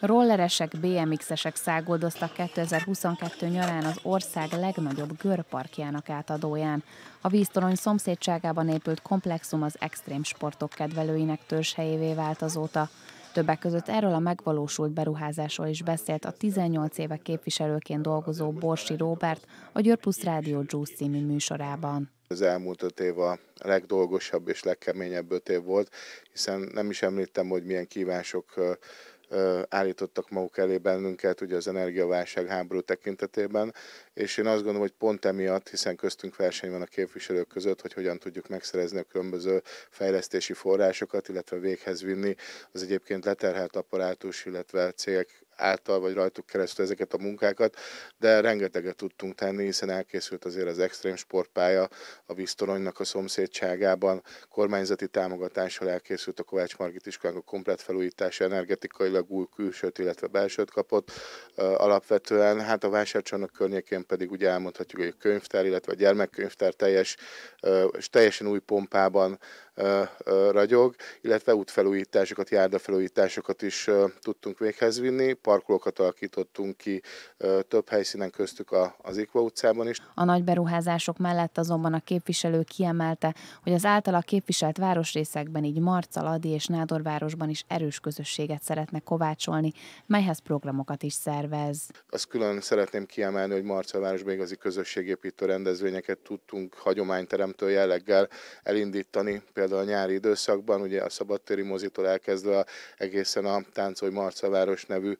Rolleresek, BMX-esek szágoldoztak 2022 nyarán az ország legnagyobb görparkjának átadóján. A víztorony szomszédságában épült komplexum az extrém sportok kedvelőinek törzshelyévé vált azóta. Többek között erről a megvalósult beruházásról is beszélt a 18 éve képviselőként dolgozó Borsi Róbert a Győr Plusz Rádió Juice című műsorában. Az elmúlt öt év a legdolgosabb és legkeményebb öt év volt, hiszen nem is említem, hogy milyen kívások állítottak maguk elé bennünket ugye az energiaválság háború tekintetében, és én azt gondolom, hogy pont emiatt, hiszen köztünk verseny van a képviselők között, hogy hogyan tudjuk megszerezni a különböző fejlesztési forrásokat, illetve véghez vinni az egyébként leterhelt apparátus, illetve cégek által, vagy rajtuk keresztül ezeket a munkákat, de rengeteget tudtunk tenni, hiszen elkészült azért az extrém sportpálya a víztoronynak a szomszédságában, kormányzati támogatással elkészült a Kovács Margit iskolánk a komplet felújítása, energetikailag új külsőt, illetve belsőt kapott alapvetően, hát a vásárcsarnok környékén pedig ugye elmondhatjuk, hogy a könyvtár, illetve a gyermekkönyvtár teljes, és teljesen új pompában ragyog, illetve útfelújításokat, járdafelújításokat is tudtunk véghez vinni, parkolókat alakítottunk ki több helyszínen köztük az Ikva utcában is. A nagy beruházások mellett azonban a képviselő kiemelte, hogy az általa képviselt városrészekben, így Marcal, Adi és Nádorvárosban is erős közösséget szeretne kovácsolni, melyhez programokat is szervez. Azt külön szeretném kiemelni, hogy Marcalvárosban igazi közösségépítő rendezvényeket tudtunk hagyományteremtő jelleggel elindítani, például például a nyári időszakban, ugye a szabadtéri mozitól elkezdve egészen a Táncolj Marcaváros nevű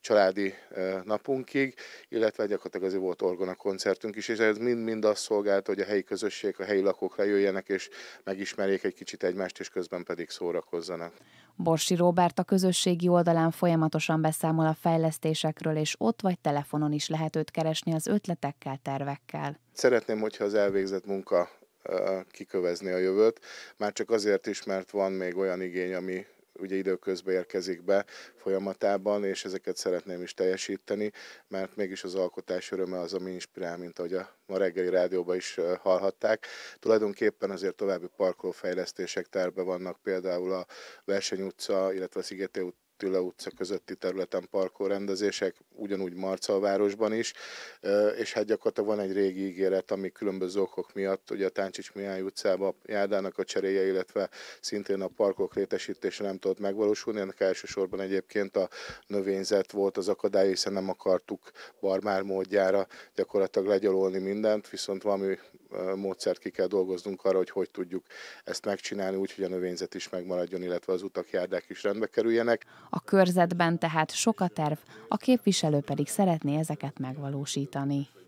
családi napunkig, illetve gyakorlatilag azért volt orgona koncertünk is, és ez mind-mind azt szolgálta, hogy a helyi közösség, a helyi lakók lejöjjenek, és megismerjék egy kicsit egymást, és közben pedig szórakozzanak. Borsi Róbert a közösségi oldalán folyamatosan beszámol a fejlesztésekről, és ott vagy telefonon is lehet őt keresni az ötletekkel, tervekkel. Szeretném, hogyha az elvégzett munka kikövezni a jövőt. Már csak azért is, mert van még olyan igény, ami ugye időközben érkezik be folyamatában, és ezeket szeretném is teljesíteni, mert mégis az alkotás öröme az, ami inspirál, mint ahogy a ma reggeli rádióban is hallhatták. Tulajdonképpen azért további parkolófejlesztések terve vannak, például a Verseny utca, illetve a Szigeté utca Attila utca közötti területen rendezések, ugyanúgy Marcalvárosban is, és hát gyakorlatilag van egy régi ígéret, ami különböző okok miatt, ugye a Táncsics Mihály utcába járdának a cseréje, illetve szintén a parkok létesítése nem tudott megvalósulni, ennek elsősorban egyébként a növényzet volt az akadály, hiszen nem akartuk barmár módjára gyakorlatilag legyalolni mindent, viszont valami módszert ki kell dolgoznunk arra, hogy hogy tudjuk ezt megcsinálni úgy, hogy a növényzet is megmaradjon, illetve az utak, járdák is rendbe kerüljenek. A körzetben tehát sok a terv, a képviselő pedig szeretné ezeket megvalósítani.